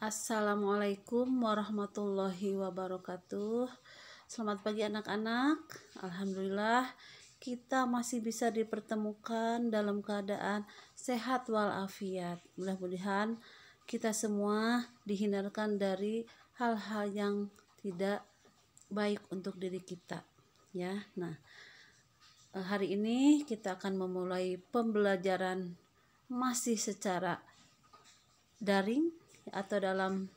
Assalamualaikum warahmatullahi wabarakatuh. Selamat pagi anak-anak. Alhamdulillah kita masih bisa dipertemukan dalam keadaan sehat walafiat. Mudah-mudahan kita semua dihindarkan dari hal-hal yang tidak baik untuk diri kita, ya. Nah, eh, hari ini kita akan memulai pembelajaran masih secara daring atau dalam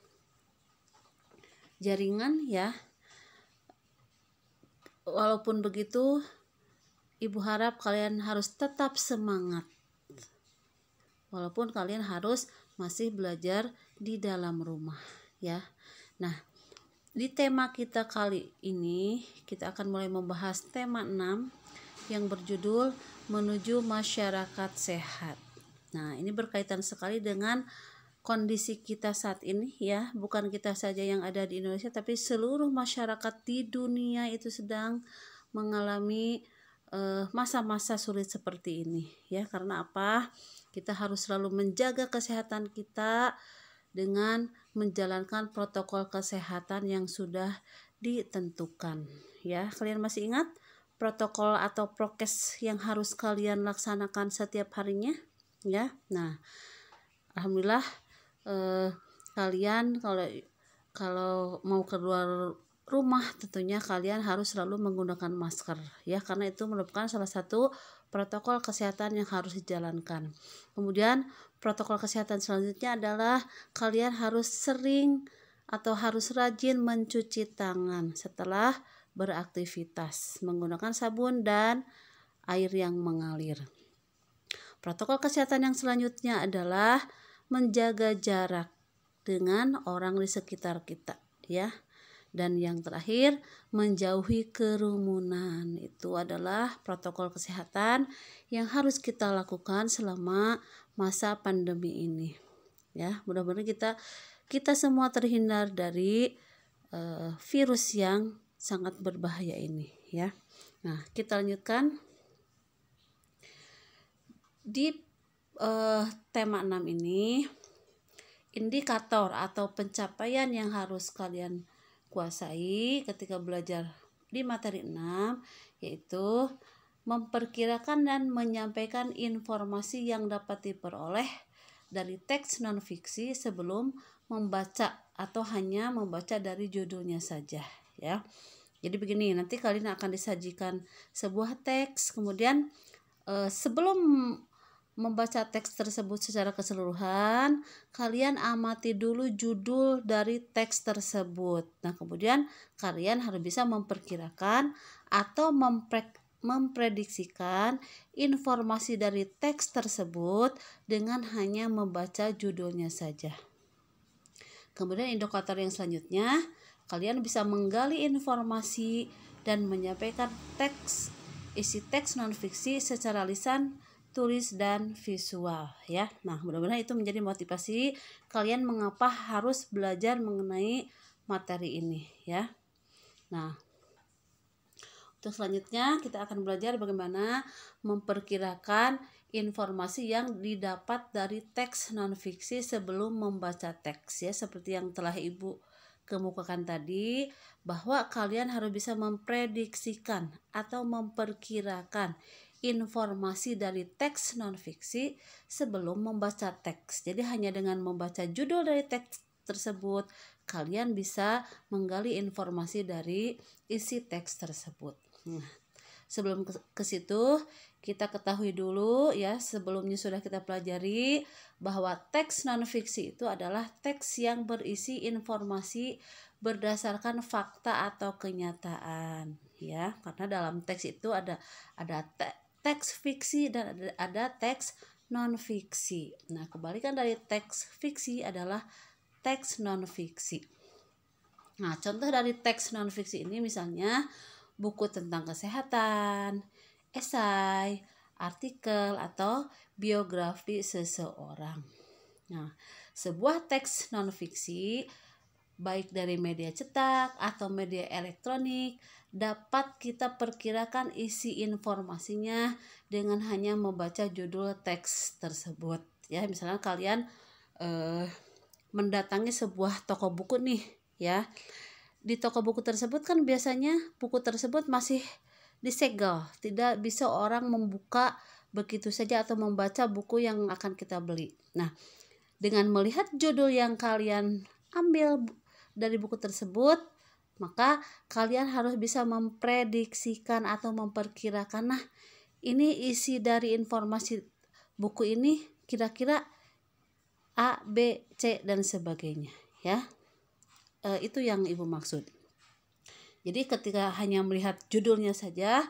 jaringan ya walaupun begitu ibu harap kalian harus tetap semangat walaupun kalian harus masih belajar di dalam rumah ya nah di tema kita kali ini kita akan mulai membahas tema 6 yang berjudul menuju masyarakat sehat. Nah, ini berkaitan sekali dengan kondisi kita saat ini ya bukan kita saja yang ada di Indonesia tapi seluruh masyarakat di dunia itu sedang mengalami eh, masa-masa uh, sulit seperti ini ya karena apa kita harus selalu menjaga kesehatan kita dengan menjalankan protokol kesehatan yang sudah ditentukan ya kalian masih ingat protokol atau prokes yang harus kalian laksanakan setiap harinya ya nah alhamdulillah eh, kalian kalau kalau mau keluar rumah tentunya kalian harus selalu menggunakan masker ya karena itu merupakan salah satu protokol kesehatan yang harus dijalankan. Kemudian protokol kesehatan selanjutnya adalah kalian harus sering atau harus rajin mencuci tangan setelah beraktivitas menggunakan sabun dan air yang mengalir. Protokol kesehatan yang selanjutnya adalah menjaga jarak dengan orang di sekitar kita ya dan yang terakhir menjauhi kerumunan itu adalah protokol kesehatan yang harus kita lakukan selama masa pandemi ini ya mudah-mudahan kita kita semua terhindar dari uh, virus yang sangat berbahaya ini ya nah kita lanjutkan di uh, tema 6 ini indikator atau pencapaian yang harus kalian kuasai ketika belajar di materi 6 yaitu memperkirakan dan menyampaikan informasi yang dapat diperoleh dari teks non fiksi sebelum membaca atau hanya membaca dari judulnya saja ya. Jadi begini, nanti kalian akan disajikan sebuah teks kemudian eh, sebelum membaca teks tersebut secara keseluruhan, kalian amati dulu judul dari teks tersebut. Nah, kemudian kalian harus bisa memperkirakan atau mempre memprediksikan informasi dari teks tersebut dengan hanya membaca judulnya saja. Kemudian indikator yang selanjutnya, kalian bisa menggali informasi dan menyampaikan teks isi teks nonfiksi secara lisan tulis dan visual ya. Nah, mudah-mudahan itu menjadi motivasi kalian mengapa harus belajar mengenai materi ini ya. Nah, untuk selanjutnya kita akan belajar bagaimana memperkirakan informasi yang didapat dari teks nonfiksi sebelum membaca teks ya seperti yang telah Ibu kemukakan tadi bahwa kalian harus bisa memprediksikan atau memperkirakan informasi dari teks nonfiksi sebelum membaca teks. Jadi hanya dengan membaca judul dari teks tersebut kalian bisa menggali informasi dari isi teks tersebut. Nah, sebelum ke, ke situ kita ketahui dulu ya sebelumnya sudah kita pelajari bahwa teks nonfiksi itu adalah teks yang berisi informasi berdasarkan fakta atau kenyataan ya karena dalam teks itu ada ada te, teks fiksi dan ada, ada teks non fiksi. Nah, kebalikan dari teks fiksi adalah teks non fiksi. Nah, contoh dari teks non fiksi ini misalnya buku tentang kesehatan, esai, artikel atau biografi seseorang. Nah, sebuah teks non fiksi baik dari media cetak atau media elektronik, dapat kita perkirakan isi informasinya dengan hanya membaca judul teks tersebut. Ya, misalnya kalian eh, mendatangi sebuah toko buku nih, ya. Di toko buku tersebut kan biasanya buku tersebut masih disegel, tidak bisa orang membuka begitu saja atau membaca buku yang akan kita beli. Nah, dengan melihat judul yang kalian ambil dari buku tersebut, maka kalian harus bisa memprediksikan atau memperkirakan nah ini isi dari informasi buku ini kira-kira A, B, C dan sebagainya ya. E, itu yang Ibu maksud. Jadi ketika hanya melihat judulnya saja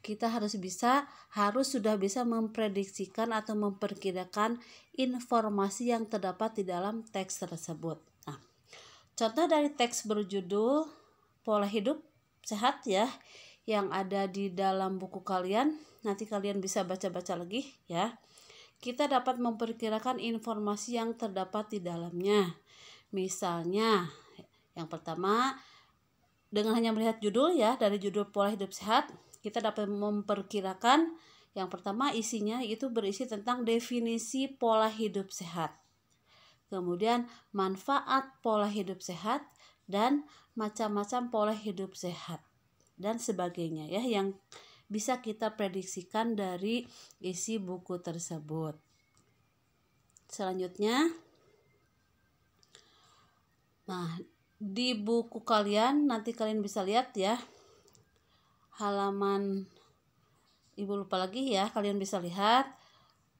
kita harus bisa harus sudah bisa memprediksikan atau memperkirakan informasi yang terdapat di dalam teks tersebut. Contoh dari teks berjudul Pola Hidup Sehat ya yang ada di dalam buku kalian. Nanti kalian bisa baca-baca lagi ya. Kita dapat memperkirakan informasi yang terdapat di dalamnya. Misalnya, yang pertama dengan hanya melihat judul ya dari judul pola hidup sehat, kita dapat memperkirakan yang pertama isinya itu berisi tentang definisi pola hidup sehat kemudian manfaat pola hidup sehat dan macam-macam pola hidup sehat dan sebagainya ya yang bisa kita prediksikan dari isi buku tersebut. Selanjutnya Nah, di buku kalian nanti kalian bisa lihat ya. Halaman Ibu lupa lagi ya, kalian bisa lihat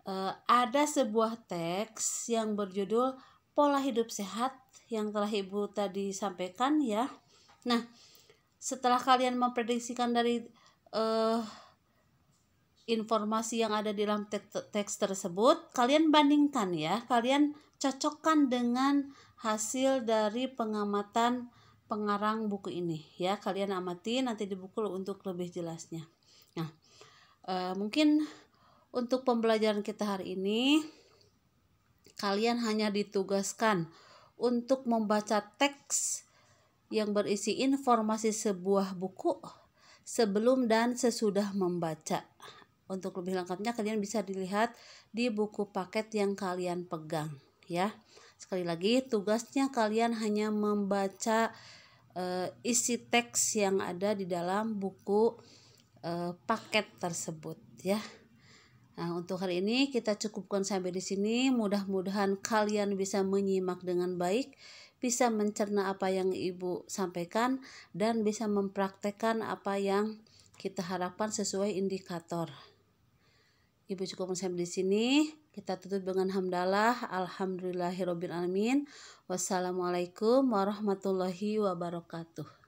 uh, ada sebuah teks yang berjudul pola hidup sehat yang telah ibu tadi sampaikan ya. Nah, setelah kalian memprediksikan dari uh, informasi yang ada di dalam teks, tersebut, kalian bandingkan ya, kalian cocokkan dengan hasil dari pengamatan pengarang buku ini ya. Kalian amati nanti di buku untuk lebih jelasnya. Nah, e, mungkin untuk pembelajaran kita hari ini, kalian hanya ditugaskan untuk membaca teks yang berisi informasi sebuah buku sebelum dan sesudah membaca. Untuk lebih lengkapnya kalian bisa dilihat di buku paket yang kalian pegang ya. Sekali lagi tugasnya kalian hanya membaca e, isi teks yang ada di dalam buku e, paket tersebut ya. Nah, untuk hari ini kita cukupkan sampai di sini. Mudah-mudahan kalian bisa menyimak dengan baik, bisa mencerna apa yang Ibu sampaikan dan bisa mempraktekkan apa yang kita harapkan sesuai indikator. Ibu cukup sampai di sini. Kita tutup dengan hamdalah. Alhamdulillahirobbilalamin. Wassalamualaikum warahmatullahi wabarakatuh.